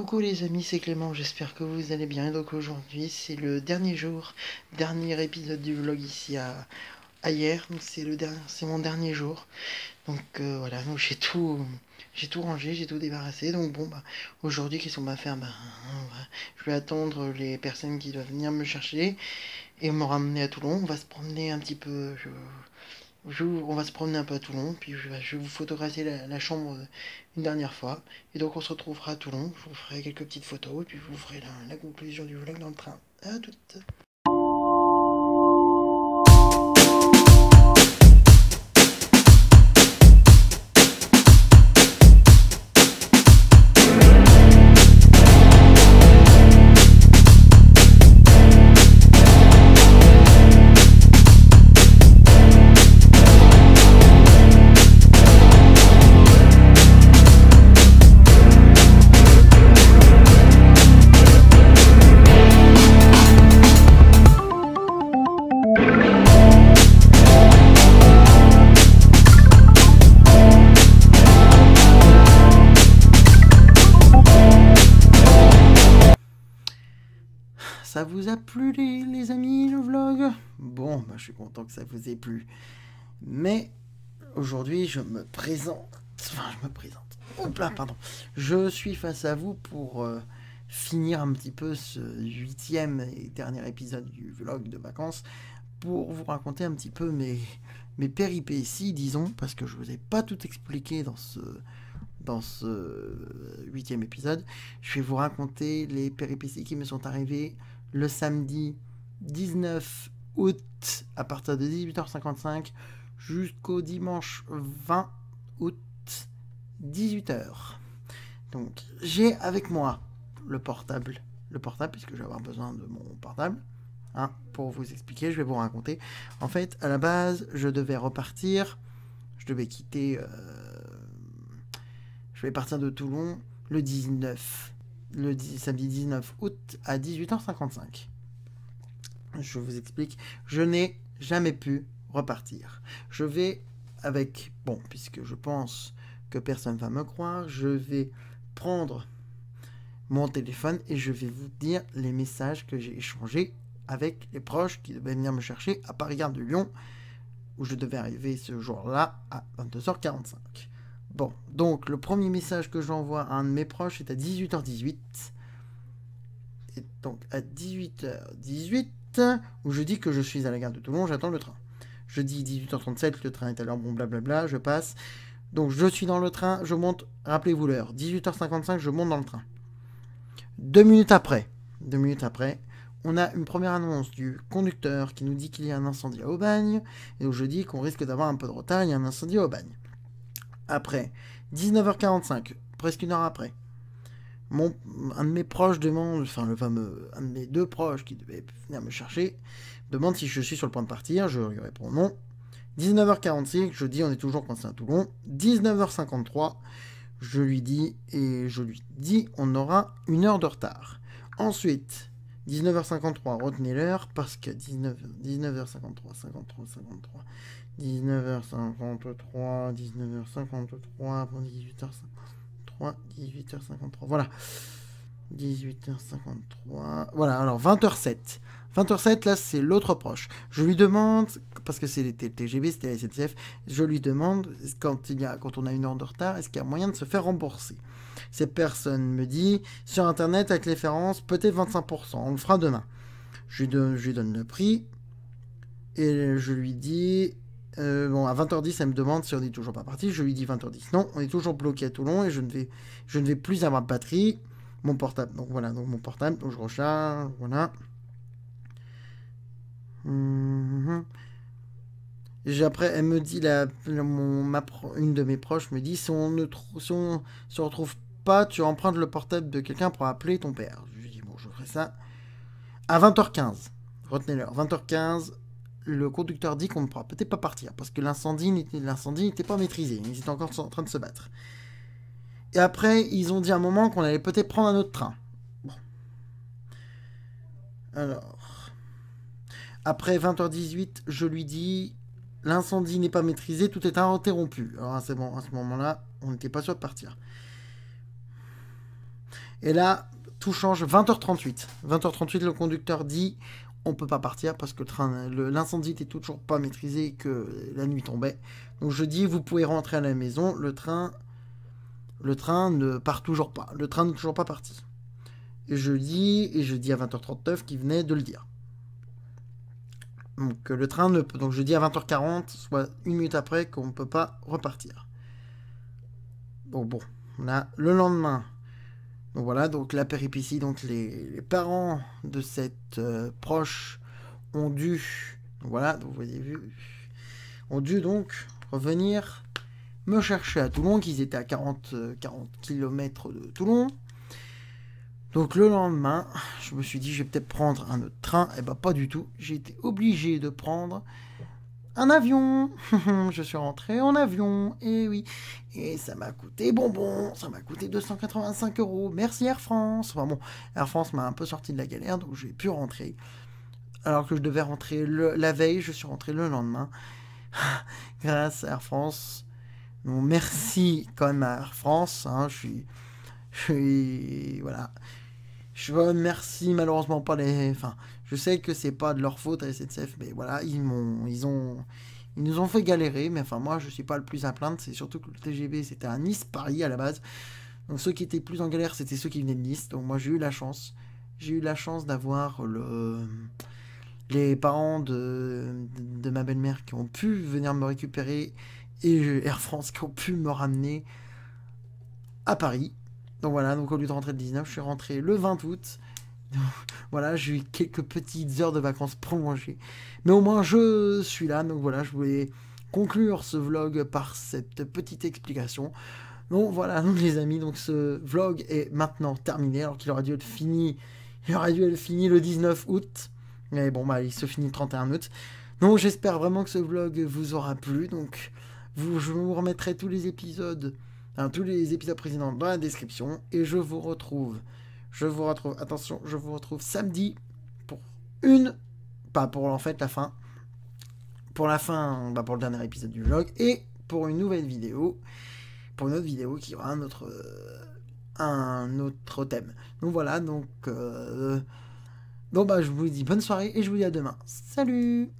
Coucou les amis, c'est Clément, j'espère que vous allez bien. donc aujourd'hui, c'est le dernier jour, dernier épisode du vlog ici à, hier. C'est le dernier, c'est mon dernier jour. Donc euh, voilà, j'ai tout, tout rangé, j'ai tout débarrassé. Donc bon, bah, aujourd'hui, qu'est-ce qu'on va faire bah, Je vais attendre les personnes qui doivent venir me chercher et me ramener à Toulon. On va se promener un petit peu on va se promener un peu à Toulon, puis je, vais vous photographier la, chambre euh, une dernière fois. Et donc on se retrouvera à Toulon, je vous ferai quelques petites photos, et puis je vous ferai la, conclusion du vlog dans le train. À tout vous a plu les, amis, le vlog Bon, bah, je suis content que ça vous ait plu. Mais aujourd'hui, je me présente. Enfin, je me présente. Oups là, pardon. Je suis face à vous pour euh, finir un petit peu ce huitième et dernier épisode du vlog de vacances pour vous raconter un petit peu mes, mes péripéties, disons, parce que je vous ai pas tout expliqué dans ce dans ce huitième épisode. Je vais vous raconter les péripéties qui me sont arrivées le samedi 19 août à partir de 18h55 jusqu'au dimanche 20 août 18h. Donc j'ai avec moi le portable, le portable puisque je vais avoir besoin de mon portable. Hein, pour vous expliquer, je vais vous raconter. En fait, à la base, je devais repartir. Je devais quitter. Euh, je vais partir de Toulon le 19 le samedi 19 août à 18h55. Je vous explique, je n'ai jamais pu repartir. Je vais avec, bon, puisque je pense que personne ne va me croire, je vais prendre mon téléphone et je vais vous dire les messages que j'ai échangés avec les proches qui devaient venir me chercher à Paris-Gare de Lyon, où je devais arriver ce jour-là à 22h45. Bon, donc le premier message que j'envoie à un de mes proches est à 18h18. Et donc à 18h18, où je dis que je suis à la gare de Toulon, j'attends le train. Je dis 18h37, le train est à l'heure, bon blablabla, je passe. Donc je suis dans le train, je monte, rappelez-vous l'heure, 18h55, je monte dans le train. Deux minutes après, deux minutes après, on a une première annonce du conducteur qui nous dit qu'il y a un incendie à Aubagne, et où je dis qu'on risque d'avoir un peu de retard, il y a un incendie à Aubagne après. 19h45, presque une heure après. un de mes proches demande, enfin le fameux, un de mes deux proches qui devait venir me chercher, demande si je suis sur le point de partir, je lui réponds non. 19h46, je dis on est toujours coincé à Toulon. 19h53, je lui dis et je lui dis on aura une heure de retard. Ensuite, 19h53, retenez l'heure parce que 19, 19h53, 53, 53, 19h53, 19h53, 18h53, 18h53, voilà. 18h53, voilà, alors 20h07. 20h07, là, c'est l'autre proche. Je lui demande, parce que c'est le TGV, c'était la SNCF, je lui demande, quand, on a une heure de retard, est-ce qu'il y a moyen de se faire rembourser Cette personne me dit, sur Internet, avec l'efférence, peut-être 25%, on le fera demain. Je je lui donne le prix, et je lui dis, euh, bon, à 20h10, elle me demande si on n'est toujours pas parti. Je lui dis 20h10. Non, on est toujours bloqué à Toulon et je ne vais, je ne vais plus avoir de batterie. Mon portable, donc voilà, donc mon portable, donc je recharge, voilà. J'ai hum, hum, hum. après, elle me dit, la, mon, ma, une de mes proches me dit, si on ne on se retrouve pas, tu empruntes le portable de quelqu'un pour appeler ton père. Je lui dis, bon, je ferai ça. À 20h15, retenez leur 20h15, le conducteur dit qu'on ne pourra peut-être pas partir parce que l'incendie n'était pas maîtrisé. Ils étaient encore en train de se battre. Et après, ils ont dit à un moment qu'on allait peut-être prendre un autre train. Bon. Alors. Après 20h18, je lui dis l'incendie n'est pas maîtrisé, tout est interrompu. Alors c'est bon, à ce moment-là, on n'était pas sûr de partir. Et là, tout change. 20h38. 20h38, le conducteur dit on peut pas partir parce que l'incendie n'était toujours pas maîtrisé et que la nuit tombait. Donc je dis, vous pouvez rentrer à la maison, le train, le train ne part toujours pas, le train n'est toujours pas parti. Et je dis, et je dis à 20h39 qu'il venait de le dire. Donc euh, le train ne peut, donc je dis à 20h40, soit une minute après, qu'on ne peut pas repartir. Bon, bon, on le lendemain, donc voilà, donc la péripétie, donc les, parents de cette euh, proche ont dû, voilà, vous avez vu, ont dû donc revenir me chercher à Toulon, qu'ils étaient à 40, 40 km de Toulon. Donc le lendemain, je me suis dit, je vais peut-être prendre un autre train. Et eh ben, pas du tout, j'ai été obligé de prendre un avion. je suis rentré en avion, et eh oui. Et ça m'a coûté bonbon, ça m'a coûté 285 euros. Merci Air France. Enfin bon, Air France m'a un peu sorti de la galère, donc j'ai pu rentrer. Alors que je devais rentrer la veille, je suis rentré le lendemain. Grâce à Air France. merci quand même à Air France. Hein. je suis. Voilà. Je remercie malheureusement pas les. Enfin, je sais que c'est pas de leur faute à SNCF, mais voilà, ils m'ont, ils ont, ils nous ont fait galérer. Mais enfin, moi, je suis pas le plus à plaindre. C'est surtout que le TGB c'était un Nice, Paris à la base. Donc ceux qui étaient plus en galère, c'était ceux qui venaient de Nice. Donc moi, j'ai eu la chance. J'ai eu la chance d'avoir le les parents de, de, de ma belle-mère qui ont pu venir me récupérer et Air France qui ont pu me ramener à Paris. Donc voilà, donc au lieu de rentrer le 19, je suis rentré le 20 août voilà, j'ai eu quelques petites heures de vacances prolongées. Mais au moins, je suis là. Donc voilà, je voulais conclure ce vlog par cette petite explication. Donc voilà, donc les amis, donc ce vlog est maintenant terminé, alors qu'il aurait dû être fini, il aurait dû fini le 19 août. Mais bon, bah, il se finit le 31 août. Donc j'espère vraiment que ce vlog vous aura plu. Donc vous, je vous remettrai tous les épisodes, tous les épisodes précédents dans la description. Et je vous retrouve je vous retrouve, attention, je vous retrouve samedi pour une, pas pour en fait la fin, pour la fin, bah pour le dernier épisode du vlog, et pour une nouvelle vidéo, pour une autre vidéo qui aura un autre, euh, un autre thème. Donc voilà, donc, euh, bah je vous dis bonne soirée et je vous dis à demain. Salut